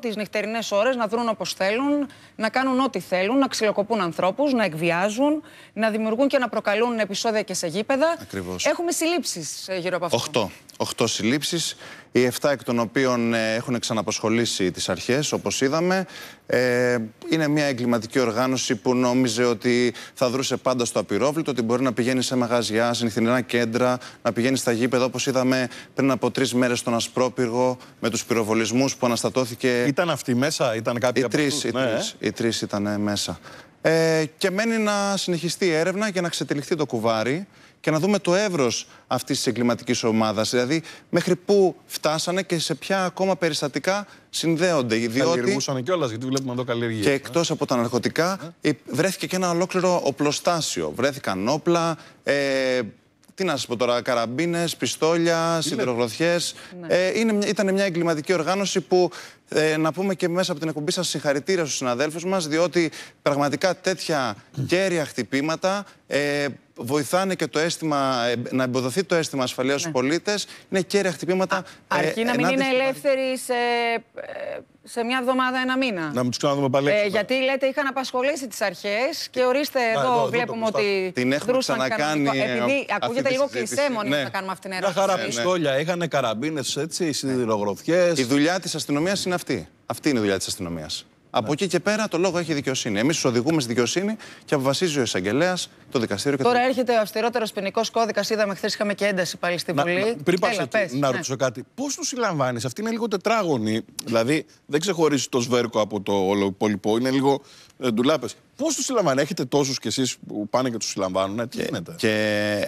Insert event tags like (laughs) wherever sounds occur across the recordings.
τις νυχτερινές ώρες να δρουν όπως θέλουν, να κάνουν ό,τι θέλουν, να ξυλοκοπούν ανθρώπους, να εκβιάζουν, να δημιουργούν και να προκαλούν επεισόδια και σε γήπεδα. Ακριβώς. Έχουμε συλλήψεις ε, γύρω από αυτό. Οχτώ, Οχτώ συλλήψεις οι 7 εκ των οποίων ε, έχουν ξαναπασχολήσει τις αρχές, όπως είδαμε. Ε, είναι μια εγκληματική οργάνωση που νόμιζε ότι θα δρούσε πάντα στο απειρόβλητο, ότι μπορεί να πηγαίνει σε μαγαζιά, σε κέντρα, να πηγαίνει στα γήπεδα, όπως είδαμε πριν από τρεις μέρες στον Ασπρόπυργο, με τους πυροβολισμούς που αναστατώθηκε. Ήταν αυτοί μέσα, ήταν κάποιοι οι από τρεις, οι, ναι. Ε. οι τρεις ήταν ε, μέσα. Ε, και μένει να συνεχιστεί η έρευνα για να ξετυλιχθεί το κουβάρι και να δούμε το εύρος αυτής της εγκληματικής ομάδας. Δηλαδή, μέχρι πού φτάσανε και σε ποια ακόμα περιστατικά συνδέονται. Διότι... Καλλιεργούσαν κιόλας, γιατί βλέπουμε εδώ καλλιεργία. Και ε. εκτός εκτό από τα ναρκωτικά, ε. βρέθηκε και ένα ολόκληρο οπλοστάσιο. Βρέθηκαν όπλα, ε, τι να σας πω τώρα, καραμπίνες, πιστόλια, ναι. σιδηρογλωθιέ. Ναι. Ε, ήταν μια εγκληματική οργάνωση που ε, να πούμε και μέσα από την εκπομπή σας συγχαρητήρια στους συναδέλφους μας, διότι πραγματικά τέτοια κέρια χτυπήματα. Ε, βοηθάνε και το αίσθημα, ε, να εμποδοθεί το αίσθημα ασφαλείας στους ναι. πολίτες. Είναι κέρια χτυπήματα. Α, ε, αρκεί να μην είναι ελεύθεροι ε, σε, μια εβδομάδα, ένα μήνα. Να μην τους ξαναδούμε πάλι. Ε, ναι. γιατί λέτε είχαν απασχολήσει τις αρχές και ορίστε ναι, εδώ, βλέπουμε ότι. Την έχουμε ξανακάνει. Επειδή ακούγεται λίγο κλεισέ μόνοι ναι. να κάνουμε αυτήν την ερώτηση. Τα χαρά πιστόλια. Είχαν καραμπίνες, έτσι, Η δουλειά της αστυνομίας είναι αυτή. Αυτή είναι η δουλειά της αστυνομίας. Από ναι. εκεί και πέρα το λόγο έχει δικαιοσύνη. Εμείς τους οδηγούμε στη δικαιοσύνη και αποφασίζει ο εισαγγελέας, το δικαστήριο και Τώρα έρχεται ο αυστηρότερος ποινικός κώδικας. Είδαμε χθες είχαμε και ένταση πάλι στην Βουλή. Να, πριν πάω να ρωτήσω κάτι. Πώς τους συλλαμβάνεις, αυτή είναι λίγο τετράγωνη. Δηλαδή δεν ξεχωρίζει το σβέρκο από το όλο υπόλοιπο. Είναι λίγο ε, ντουλάπε. Πώς τους συλλαμβάνει, Έχετε τόσους κι εσείς που πάνε και τους συλλαμβάνουν, τι γίνεται. Και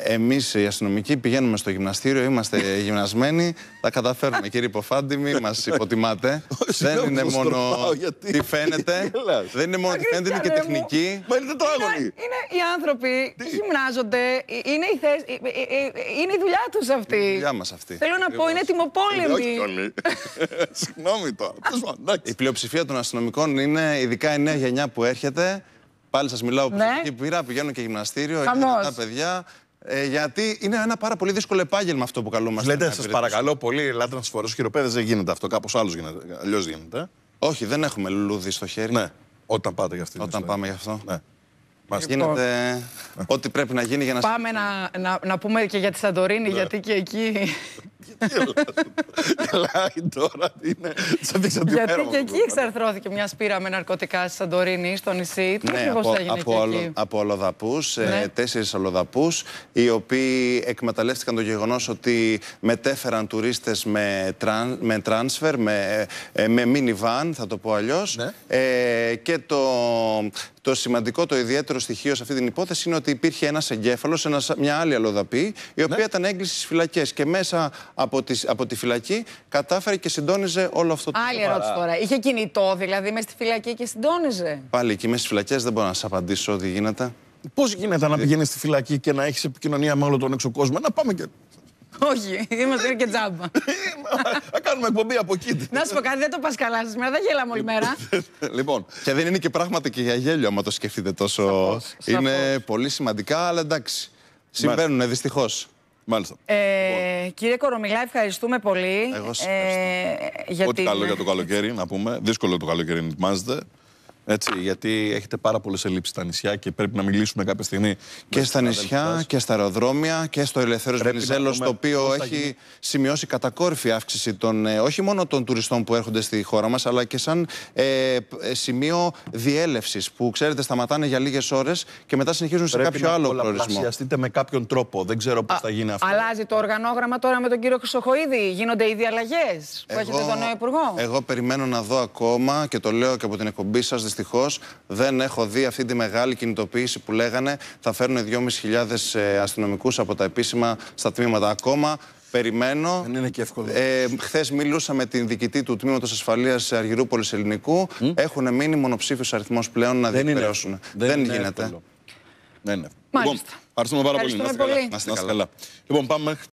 εμείς οι αστυνομικοί πηγαίνουμε στο γυμναστήριο, είμαστε (laughs) γυμνασμένοι. Τα καταφέρουμε, κύριε Υποφάντιμη, μας (laughs) υποτιμάτε. (laughs) δεν είναι μόνο τι φαίνεται. δεν είναι μόνο τι φαίνεται, είναι και τεχνική. Μα είναι τετράγωνη. Είναι οι άνθρωποι, γυμνάζονται, ε, είναι η, θέση, ε, είναι η δουλειά τους αυτή. Η δουλειά μας αυτή. Θέλω να πω, είναι ετοιμοπόλεμοι Συγγνώμη τώρα. Η πλειοψηφία των αστυνομικών είναι ειδικά η νέα γενιά που που έρχεται. Πάλι σας μιλάω ναι. πήρα πηγαίνω και γυμναστήριο, τα παιδιά. Ε, γιατί είναι ένα πάρα πολύ δύσκολο επάγγελμα αυτό που καλούμαστε. Λέτε, σα παρακαλώ πολύ, ελάτε να σας φορέσω χειροπέδες. Δεν γίνεται αυτό. Κάπως άλλος γίνεται. γίνεται. Όχι, δεν έχουμε λουλούδι στο χέρι. Ναι. Όταν πάτε γι' αυτό. Όταν πάμε γι' αυτό. Ναι. Μας λοιπόν. γίνεται ό,τι πρέπει να γίνει για να... Πάμε να, να, να πούμε και για τη Σαντορίνη, ναι. γιατί και εκεί Γελάει τώρα. Είναι... Γιατί και εκεί εξαρθρώθηκε μια σπήρα με ναρκωτικά στη Σαντορίνη, στο νησί. Τι ναι, από, έγινε από, αλλοδαπού, ε, ναι. τέσσερις αλλοδαπού, οι οποίοι εκμεταλλεύτηκαν το γεγονός ότι μετέφεραν τουρίστες με, τραν, με transfer, με, ε, ε, με minivan, θα το πω αλλιώς. Ναι. Ε, και το το σημαντικό, το ιδιαίτερο στοιχείο σε αυτή την υπόθεση είναι ότι υπήρχε ένας εγκέφαλος, μια άλλη αλλοδαπή, η οποία ναι. ήταν έγκληση στις φυλακές. Και μέσα από τη, από τη φυλακή κατάφερε και συντόνιζε όλο αυτό το πράγμα. Άλλη ερώτηση τώρα. Είχε κινητό, δηλαδή, μέσα στη φυλακή και συντόνιζε. Πάλι εκεί μέσα στις φυλακές δεν μπορώ να σας απαντήσω ότι γίνεται. Πώς γίνεται να ε. πηγαίνεις στη φυλακή και να έχεις επικοινωνία με όλο τον έξω κόσμο, να πάμε και. Όχι, (laughs) είμαστε και τζάμπα. Ε, να σου πω κάτι, δεν το πας καλά σήμερα, δεν γέλαμε όλη μέρα. (laughs) λοιπόν, και δεν είναι και πράγματα και για γέλιο, άμα το σκεφτείτε τόσο. είναι πολύ σημαντικά, αλλά εντάξει. Συμβαίνουν δυστυχώς. Μάλιστα. Ε, Κύριε Κορομιλά, ευχαριστούμε πολύ. Εγώ σας ε, ευχαριστώ. Ε, Ό,τι καλό για το καλοκαίρι, να πούμε. Δύσκολο το καλοκαίρι, να ετοιμάζετε. Έτσι, γιατί έχετε πάρα πολλές ελλείψεις στα νησιά και πρέπει να μιλήσουμε κάποια στιγμή. Και στα νησιά και στα αεροδρόμια και στο Ελευθέρω Βενιζέλο, το οποίο έχει γίνει. σημειώσει κατακόρυφη αύξηση των, ε, όχι μόνο των τουριστών που έρχονται στη χώρα μας, αλλά και σαν ε, ε σημείο διέλευσης που ξέρετε σταματάνε για λίγες ώρες και μετά συνεχίζουν σε κάποιο άλλο προορισμό. Πολλαπλασιαστείτε με κάποιον τρόπο. Δεν ξέρω πώς θα γίνει αυτό. Αλλάζει το οργανόγραμμα τώρα με τον κύριο Χρυσοχοίδη. Γίνονται ήδη αλλαγές που έχετε τον νέο υπουργό. Εγώ περιμένω να δω ακόμα και το λέω και από την εκπομπή σας δυστυχώς δεν έχω δει αυτή τη μεγάλη κινητοποίηση που λέγανε θα φέρουν 2.500 ε, αστυνομικούς από τα επίσημα στα τμήματα. Ακόμα Περιμένω. Δεν είναι και εύκολο. Ε, Χθες μίλησα με την διοικητή του τμήματος ασφαλείας Αργυρούπολης Ελληνικού. Mm. Έχουν μείνει μονοψήφιος αριθμός πλέον να διεκπαιρεώσουν. Δεν, δεν, δεν, γίνεται. Δεν είναι. Λοιπόν, Μάλιστα. Λοιπόν, ευχαριστούμε πάρα πολύ. Να είστε καλά. Λοιπόν, πάμε